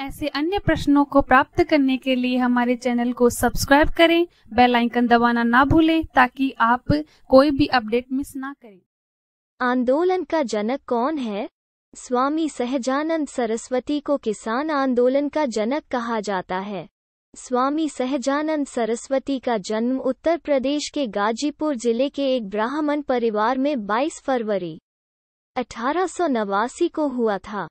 ऐसे अन्य प्रश्नों को प्राप्त करने के लिए हमारे चैनल को सब्सक्राइब करें बेल आइकन दबाना ना भूलें ताकि आप कोई भी अपडेट मिस ना करें आंदोलन का जनक कौन है स्वामी सहजानंद सरस्वती को किसान आंदोलन का जनक कहा जाता है स्वामी सहजानंद सरस्वती का जन्म उत्तर प्रदेश के गाजीपुर जिले के एक ब्राह्मण परिवार में 22 फरवरी अठारह को हुआ था